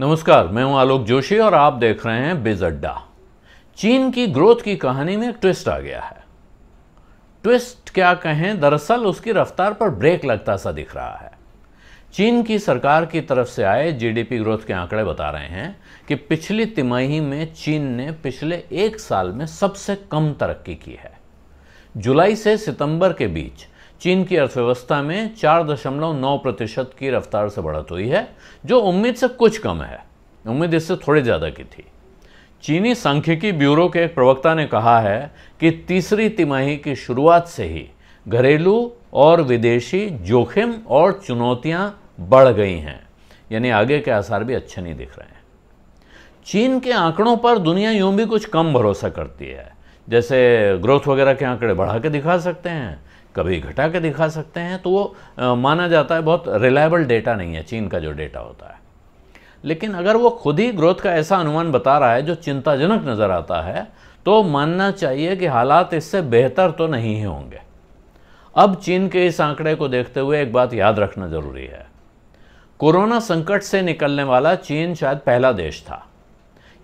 नमस्कार मैं हूं आलोक जोशी और आप देख रहे हैं बेजड्डा चीन की ग्रोथ की कहानी में एक ट्विस्ट आ गया है ट्विस्ट क्या कहें दरअसल उसकी रफ्तार पर ब्रेक लगता सा दिख रहा है चीन की सरकार की तरफ से आए जीडीपी ग्रोथ के आंकड़े बता रहे हैं कि पिछली तिमाही में चीन ने पिछले एक साल में सबसे कम तरक्की की है जुलाई से सितंबर के बीच चीन की अर्थव्यवस्था में चार दशमलव नौ प्रतिशत की रफ्तार से बढ़त हुई है जो उम्मीद से कुछ कम है उम्मीद इससे थोड़ी ज़्यादा की थी चीनी सांख्यिकी ब्यूरो के एक प्रवक्ता ने कहा है कि तीसरी तिमाही की शुरुआत से ही घरेलू और विदेशी जोखिम और चुनौतियां बढ़ गई हैं यानी आगे के आसार भी अच्छे नहीं दिख रहे हैं चीन के आंकड़ों पर दुनिया यूं भी कुछ कम भरोसा करती है जैसे ग्रोथ वगैरह के आंकड़े बढ़ा के दिखा सकते हैं कभी घटा के दिखा सकते हैं तो वो आ, माना जाता है बहुत रिलायबल डेटा नहीं है चीन का जो डेटा होता है लेकिन अगर वो खुद ही ग्रोथ का ऐसा अनुमान बता रहा है जो चिंताजनक नज़र आता है तो मानना चाहिए कि हालात इससे बेहतर तो नहीं ही होंगे अब चीन के इस आंकड़े को देखते हुए एक बात याद रखना ज़रूरी है कोरोना संकट से निकलने वाला चीन शायद पहला देश था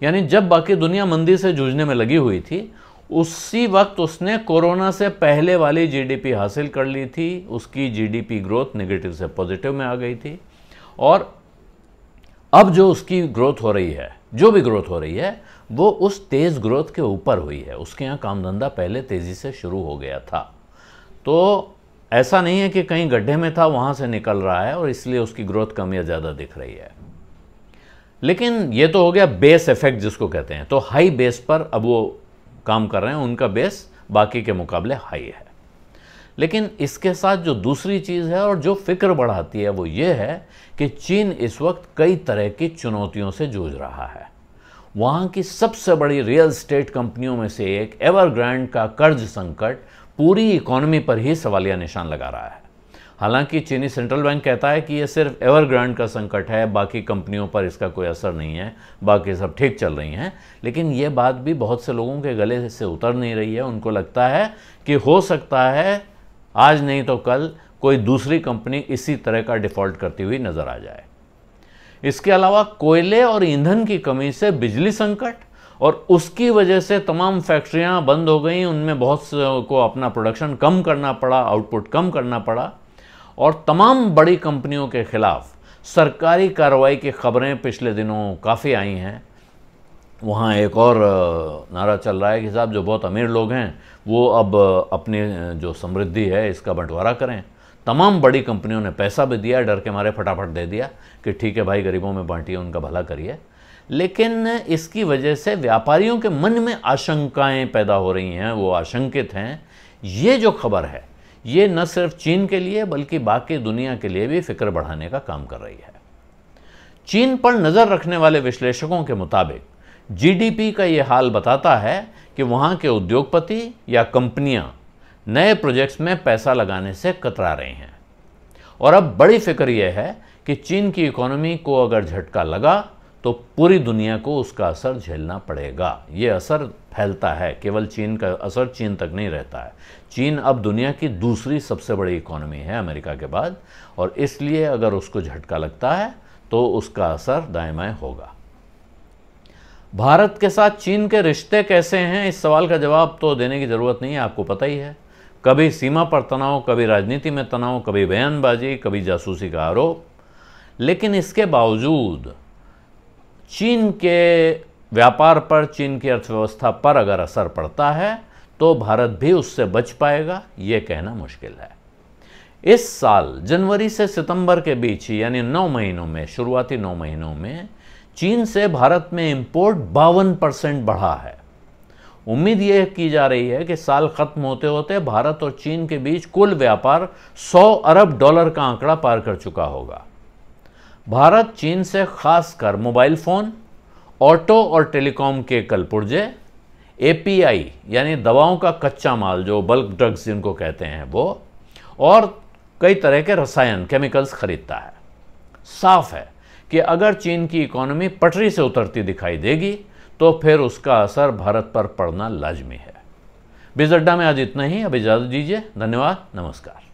यानी जब बाकी दुनिया मंदी से जूझने में लगी हुई थी उसी वक्त उसने कोरोना से पहले वाली जीडीपी हासिल कर ली थी उसकी जीडीपी ग्रोथ नेगेटिव से पॉजिटिव में आ गई थी और अब जो उसकी ग्रोथ हो रही है जो भी ग्रोथ हो रही है वो उस तेज़ ग्रोथ के ऊपर हुई है उसके यहाँ काम धंधा पहले तेज़ी से शुरू हो गया था तो ऐसा नहीं है कि कहीं गड्ढे में था वहाँ से निकल रहा है और इसलिए उसकी ग्रोथ कम या ज़्यादा दिख रही है लेकिन ये तो हो गया बेस इफेक्ट जिसको कहते हैं तो हाई बेस पर अब वो काम कर रहे हैं उनका बेस बाकी के मुकाबले हाई है लेकिन इसके साथ जो दूसरी चीज़ है और जो फिक्र बढ़ाती है वो ये है कि चीन इस वक्त कई तरह की चुनौतियों से जूझ रहा है वहाँ की सबसे बड़ी रियल स्टेट कंपनियों में से एक एवरग्रैंड का कर्ज संकट पूरी इकोनॉमी पर ही सवालिया निशान लगा रहा है हालांकि चीनी सेंट्रल बैंक कहता है कि ये सिर्फ एवरग्रांड का संकट है बाकी कंपनियों पर इसका कोई असर नहीं है बाकी सब ठीक चल रही हैं लेकिन ये बात भी बहुत से लोगों के गले से उतर नहीं रही है उनको लगता है कि हो सकता है आज नहीं तो कल कोई दूसरी कंपनी इसी तरह का डिफ़ॉल्ट करती हुई नज़र आ जाए इसके अलावा कोयले और ईंधन की कमी से बिजली संकट और उसकी वजह से तमाम फैक्ट्रियां बंद हो गई उनमें बहुत को अपना प्रोडक्शन कम करना पड़ा आउटपुट कम करना पड़ा और तमाम बड़ी कंपनियों के खिलाफ सरकारी कार्रवाई की खबरें पिछले दिनों काफ़ी आई हैं वहाँ एक और नारा चल रहा है कि साहब जो बहुत अमीर लोग हैं वो अब अपनी जो समृद्धि है इसका बंटवारा करें तमाम बड़ी कंपनियों ने पैसा भी दिया डर के मारे फटाफट दे दिया कि ठीक है भाई गरीबों में बांटिए उनका भला करिए लेकिन इसकी वजह से व्यापारियों के मन में आशंकाएं पैदा हो रही हैं वो आशंकित हैं ये जो खबर है ये न सिर्फ चीन के लिए बल्कि बाकी दुनिया के लिए भी फिक्र बढ़ाने का काम कर रही है चीन पर नज़र रखने वाले विश्लेषकों के मुताबिक जीडीपी का ये हाल बताता है कि वहाँ के उद्योगपति या कंपनियाँ नए प्रोजेक्ट्स में पैसा लगाने से कतरा रहे हैं और अब बड़ी फिक्र यह है कि चीन की इकोनॉमी को अगर झटका लगा तो पूरी दुनिया को उसका असर झेलना पड़ेगा ये असर फैलता है केवल चीन का असर चीन तक नहीं रहता है चीन अब दुनिया की दूसरी सबसे बड़ी इकोनॉमी है अमेरिका के बाद और इसलिए अगर उसको झटका लगता है तो उसका असर दाएं होगा भारत के साथ चीन के रिश्ते कैसे हैं इस सवाल का जवाब तो देने की ज़रूरत नहीं है आपको पता ही है कभी सीमा पर तनाव कभी राजनीति में तनाव कभी बयानबाजी कभी जासूसी का आरोप लेकिन इसके बावजूद चीन के व्यापार पर चीन की अर्थव्यवस्था पर अगर असर पड़ता है तो भारत भी उससे बच पाएगा ये कहना मुश्किल है इस साल जनवरी से सितंबर के बीच यानी नौ महीनों में शुरुआती नौ महीनों में चीन से भारत में इंपोर्ट बावन परसेंट बढ़ा है उम्मीद यह की जा रही है कि साल खत्म होते होते भारत और चीन के बीच कुल व्यापार 100 अरब डॉलर का आंकड़ा पार कर चुका होगा भारत चीन से खासकर मोबाइल फ़ोन ऑटो और टेलीकॉम के कल पुर्जे एपीआई यानी दवाओं का कच्चा माल जो बल्क ड्रग्स जिनको कहते हैं वो और कई तरह के रसायन केमिकल्स खरीदता है साफ है कि अगर चीन की इकोनॉमी पटरी से उतरती दिखाई देगी तो फिर उसका असर भारत पर पड़ना लाजमी है बिज अड्डा में आज इतना ही अब इजाज़त दीजिए धन्यवाद नमस्कार